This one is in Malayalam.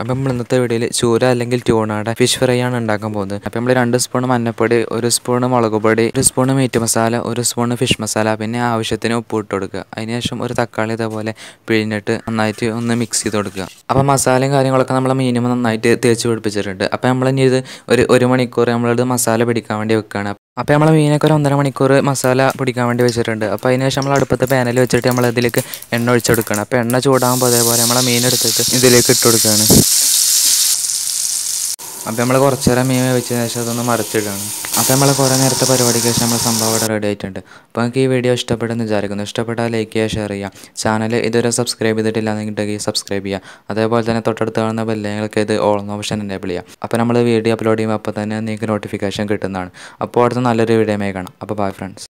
അപ്പം നമ്മൾ ഇന്നത്തെ വീഡിയോയിൽ ചൂര അല്ലെങ്കിൽ ട്യൂണാടെ ഫിഷ് ഫ്രൈ ആണ് ഉണ്ടാക്കാൻ പോകുന്നത് അപ്പം നമ്മൾ രണ്ട് സ്പൂൺ മഞ്ഞപ്പൊടി ഒരു സ്പൂൺ മുളക് പൊടി ഒരു സ്പൂൺ മീറ്റ് മസാല ഒരു സ്പൂൺ ഫിഷ് മസാല പിന്നെ ആവശ്യത്തിന് ഉപ്പ് ഇട്ട് കൊടുക്കുക അതിനുശേഷം ഒരു തക്കാളി ഇതേപോലെ പിഴിഞ്ഞിട്ട് നന്നായിട്ട് ഒന്ന് മിക്സ് ചെയ്ത് കൊടുക്കുക അപ്പം മസാലയും കാര്യങ്ങളൊക്കെ നമ്മൾ മീനും നന്നായിട്ട് തേച്ച് പിടിപ്പിച്ചിട്ടുണ്ട് അപ്പം നമ്മളിനി ഇത് ഒരു ഒരു മണിക്കൂർ നമ്മളത് മസാല പിടിക്കാൻ വേണ്ടി വെക്കുകയാണ് അപ്പോൾ നമ്മൾ മീനൊക്കെ ഒരു ഒന്നര മണിക്കൂർ മസാല പിടിക്കാൻ വേണ്ടി വെച്ചിട്ടുണ്ട് അപ്പോൾ അതിന് ശേഷം നമ്മൾ അടുപ്പത്ത് പാനൽ വെച്ചിട്ട് നമ്മൾ ഇതിലേക്ക് എണ്ണ ഒഴിച്ചെടുക്കണം അപ്പോൾ എണ്ണ ചൂടാകുമ്പോൾ അതേപോലെ നമ്മളെ മീൻ എടുത്തിട്ട് ഇതിലേക്ക് ഇട്ട് കൊടുക്കുകയാണ് അപ്പോൾ നമ്മൾ കുറച്ച് നേരം മീൻ വെച്ചതിന് ശേഷം അതൊന്ന് മറിച്ചിടുകയാണ് അപ്പോൾ നമ്മൾ കുറേ നേരത്തെ പരിപാടിക്ക് ശേഷം നമ്മൾ സംഭവം ഇവിടെ റെഡി ആയിട്ടുണ്ട് അപ്പോൾ നിങ്ങൾക്ക് ഈ വീഡിയോ ഇഷ്ടപ്പെട്ടെന്ന് വിചാരിക്കുന്നു ഇഷ്ടപ്പെട്ടാൽ ലൈക്ക് ചെയ്യുക ഷെയർ ചെയ്യുക ചാനൽ ഇതുവരെ സബ്സ്ക്രൈബ് ചെയ്തിട്ടില്ല എന്നുണ്ടെങ്കിൽ സബ്സ്ക്രൈബ് ചെയ്യുക അതേപോലെ തന്നെ തൊട്ടടുത്ത് കാണുന്ന ബെല്ലങ്ങൾക്ക് ഇത് ഓൾ ഓപ്ഷൻ എനേബിൾ ചെയ്യുക അപ്പോൾ നമ്മൾ വീഡിയോ അപ്ലോഡ് ചെയ്യുമ്പോൾ അപ്പോൾ തന്നെ നിങ്ങൾക്ക് നോട്ടിഫിക്കേഷൻ കിട്ടുന്നതാണ് അപ്പോൾ അടുത്ത നല്ലൊരു വീഡിയോമായി കാണാം അപ്പോൾ ബൈ ഫ്രണ്ട്സ്